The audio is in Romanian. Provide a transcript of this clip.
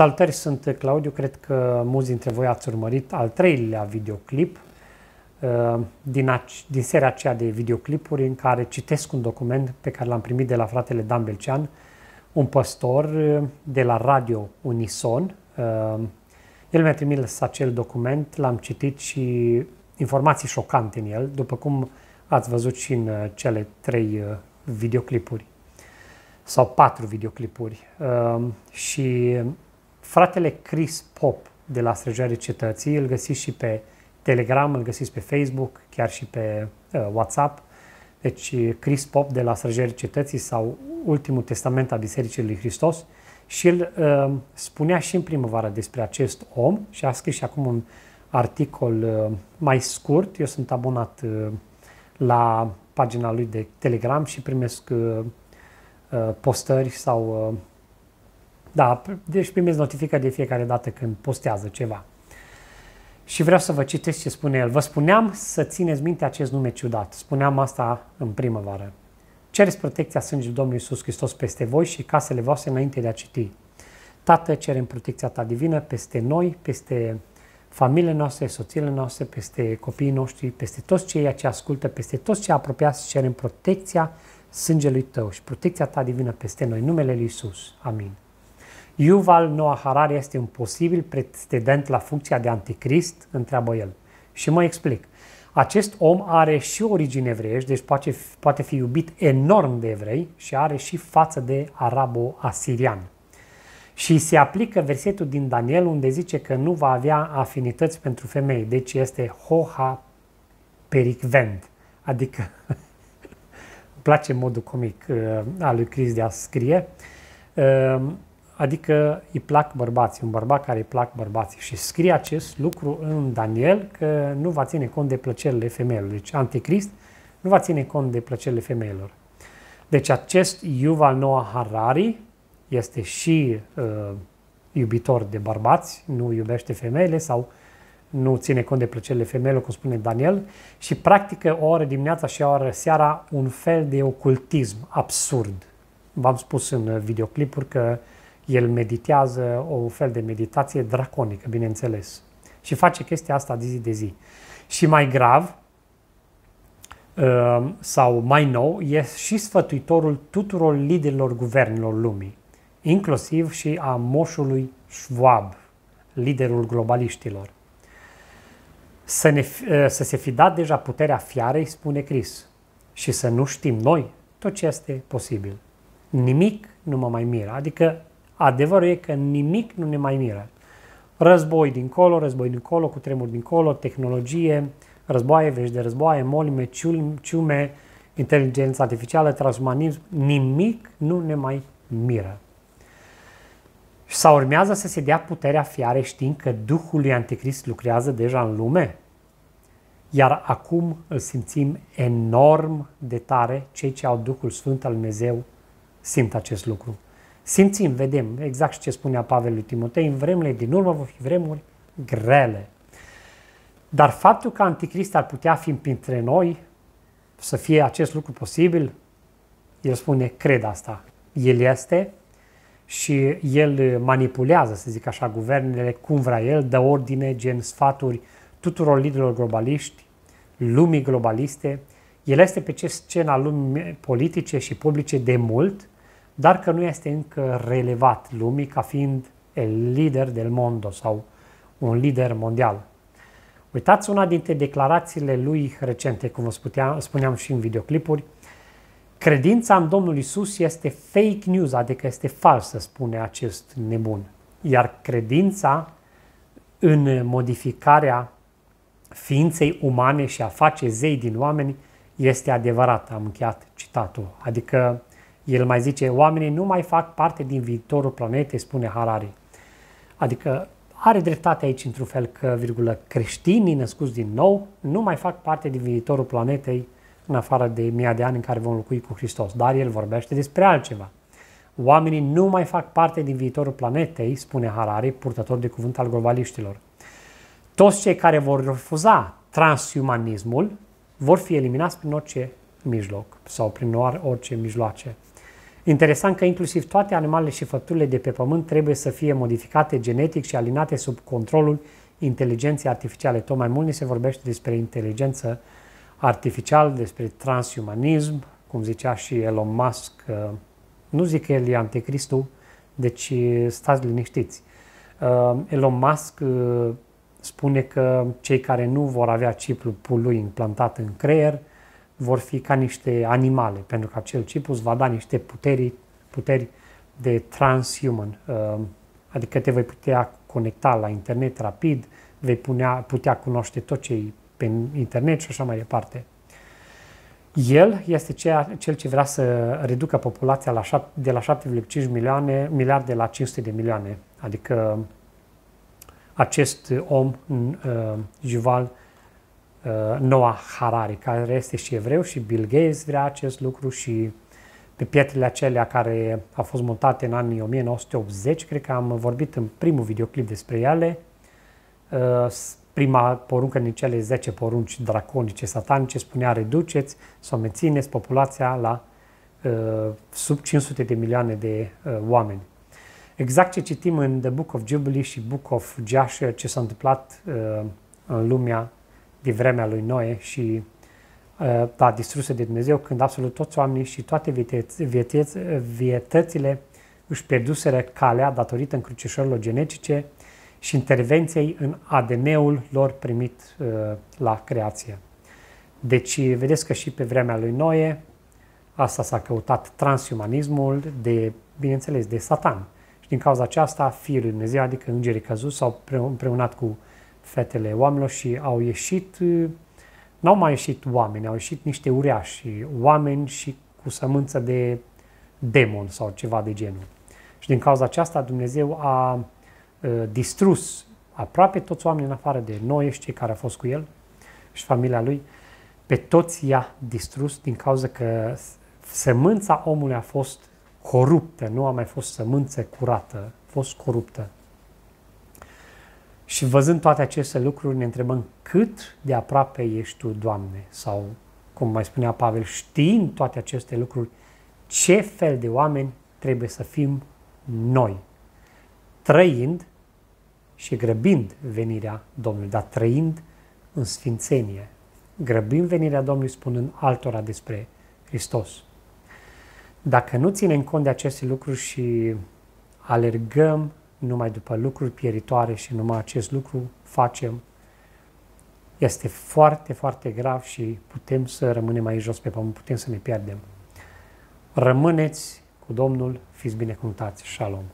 Salutări, sunt Claudiu, cred că mulți dintre voi ați urmărit al treilea videoclip uh, din, din seria aceea de videoclipuri în care citesc un document pe care l-am primit de la fratele Dan Belcean, un păstor uh, de la Radio Unison. Uh, el mi-a trimis acel document, l-am citit și informații șocante în el, după cum ați văzut și în cele trei videoclipuri sau patru videoclipuri. Și fratele Chris Pop de la Străjoare Cetății, îl găsiți și pe Telegram, îl găsiți pe Facebook, chiar și pe uh, WhatsApp. Deci Chris Pop de la Străjoare Cetății sau Ultimul Testament a Bisericii lui Hristos și el uh, spunea și în primăvară despre acest om și a scris și acum un articol uh, mai scurt. Eu sunt abonat uh, la pagina lui de Telegram și primesc uh, uh postări sau uh, da, deci primesc notificări de fiecare dată când postează ceva. Și vreau să vă citesc ce spune el. Vă spuneam să țineți minte acest nume ciudat. Spuneam asta în primăvară. Cereți protecția sângelui Domnului Iisus Hristos peste voi și casele voastre înainte de a citi. Tată, cerem protecția ta divină peste noi, peste familiile noastre, soțiile noastre, peste copiii noștri, peste toți cei ce ascultă, peste toți cei apropiați, cerem protecția sângelui tău și protecția ta divină peste noi, numele lui Iisus. Amin. Yuval Noah Harari este un posibil precedent la funcția de anticrist? Întreabă el. Și mă explic. Acest om are și origini evreiești, deci poate, poate fi iubit enorm de evrei și are și față de arabo-asirian. Și se aplică versetul din Daniel unde zice că nu va avea afinități pentru femei, deci este hoha pericvent, adică îmi place modul comic uh, al lui Cris de a scrie. Uh, Adică îi plac bărbații, un bărbat care îi plac bărbații. Și scrie acest lucru în Daniel că nu va ține cont de plăcerile femeilor. Deci anticrist nu va ține cont de plăcerile femeilor. Deci acest Yuval Noah Harari este și uh, iubitor de bărbați, nu iubește femeile sau nu ține cont de plăcerile femeilor, cum spune Daniel, și practică o oră dimineața și o oră seara un fel de ocultism absurd. V-am spus în uh, videoclipuri că uh, el meditează o fel de meditație draconică, bineînțeles. Și face chestia asta de zi de zi. Și mai grav, uh, sau mai nou, e și sfătuitorul tuturor liderilor guvernelor lumii, inclusiv și a moșului Schwab, liderul globaliștilor. Să, ne, uh, să se fi dat deja puterea fiarei, spune Chris, și să nu știm noi tot ce este posibil. Nimic nu mă mai miră, adică Adevărul e că nimic nu ne mai miră. Război dincolo, război dincolo, cu tremur dincolo, tehnologie, războaie, vești de războaie, molime, ciume, inteligență artificială, transumanism, nimic nu ne mai miră. Sau urmează să se dea puterea fiare știind că Duhul lui Anticrist lucrează deja în lume? Iar acum îl simțim enorm de tare, cei ce au Duhul Sfânt al Dumnezeu simt acest lucru. Simțim, vedem, exact ce spunea Pavel lui Timotei, în vremurile din urmă vor fi vremuri grele. Dar faptul că anticrist ar putea fi printre noi, să fie acest lucru posibil, el spune, cred asta. El este și el manipulează, să zic așa, guvernele cum vrea el, dă ordine, gen sfaturi tuturor liderilor globaliști, lumii globaliste. El este pe ce scena lumii politice și publice de mult dar că nu este încă relevat lumii ca fiind el lider del mondo sau un lider mondial. Uitați una dintre declarațiile lui recente, cum vă spuneam, spuneam și în videoclipuri. Credința în Domnul Isus este fake news, adică este falsă, spune acest nebun. Iar credința în modificarea ființei umane și a face zei din oameni este adevărată am încheiat citatul. Adică el mai zice, oamenii nu mai fac parte din viitorul planetei, spune Harari. Adică are dreptate aici într-un fel că, virgulă, creștinii născuți din nou nu mai fac parte din viitorul planetei în afară de mii de ani în care vom locui cu Hristos. Dar el vorbește despre altceva. Oamenii nu mai fac parte din viitorul planetei, spune Harari, purtător de cuvânt al globaliștilor. Toți cei care vor refuza transumanismul vor fi eliminați prin orice mijloc sau prin orice mijloace. Interesant că inclusiv toate animalele și făpturile de pe pământ trebuie să fie modificate genetic și alinate sub controlul inteligenței artificiale. Tot mai mult ni se vorbește despre inteligență artificială, despre transumanism, cum zicea și Elon Musk. Uh, nu zic că el e anticristul, deci uh, stați liniștiți. Uh, Elon Musk spune că cei care nu vor avea chipul lui implantat în creier vor fi ca niște animale, pentru că acel chip îți va da niște puteri, puteri de transhuman, ehm, adică te vei putea conecta la internet rapid, vei punea, putea cunoaște tot ce pe internet și așa mai departe. El este ceea, cel ce vrea să reducă populația la șap, de la 7,5 milioane, miliarde la 500 de milioane. Adică acest om, ehm, Juval, Uh, Noah Harari, care este și evreu și Bill Gates vrea acest lucru și pe pietrele acelea care au fost montate în anii 1980, cred că am vorbit în primul videoclip despre ele, uh, prima poruncă din cele 10 porunci draconice satanice spunea reduceți sau mențineți populația la uh, sub 500 de milioane de oameni. Exact ce citim în The Book of Jubilee și Book of Joshua, ce s-a întâmplat în lumea din vremea lui Noe și uh, a distrusă de Dumnezeu, când absolut toți oamenii și toate vieteți, vietățile își pierduseră calea datorită încrucișărilor genetice și intervenției în ADN-ul lor primit uh, la creație. Deci, vedeți că și pe vremea lui Noe, asta s-a căutat transumanismul de, bineînțeles, de satan. Și din cauza aceasta, fiul lui Dumnezeu, adică îngerii căzuți, s-au împreunat cu uh, fetele oamenilor și au ieșit, uh, n-au mai ieșit oameni, au ieșit niște uriași, oameni și cu sămânță de demon sau ceva de genul. Și din cauza aceasta Dumnezeu a uh, distrus aproape toți oamenii în afară de noi cei care au fost cu el și familia lui, pe toți i-a distrus din cauza că sămânța omului a fost coruptă, nu a mai fost sămânță curată, a fost coruptă. Și văzând toate aceste lucruri, ne întrebăm cât de aproape ești Tu, Doamne, sau, cum mai spunea Pavel, știind toate aceste lucruri, ce fel de oameni trebuie să fim noi, trăind și grăbind venirea Domnului, dar trăind în sfințenie, grăbim venirea Domnului spunând altora despre Hristos. Dacă nu ținem cont de aceste lucruri și alergăm numai după lucruri pieritoare și numai acest lucru facem, este foarte, foarte grav și putem să rămânem mai jos pe pământ, putem să ne pierdem. Rămâneți cu Domnul, fiți binecuvântați. Shalom!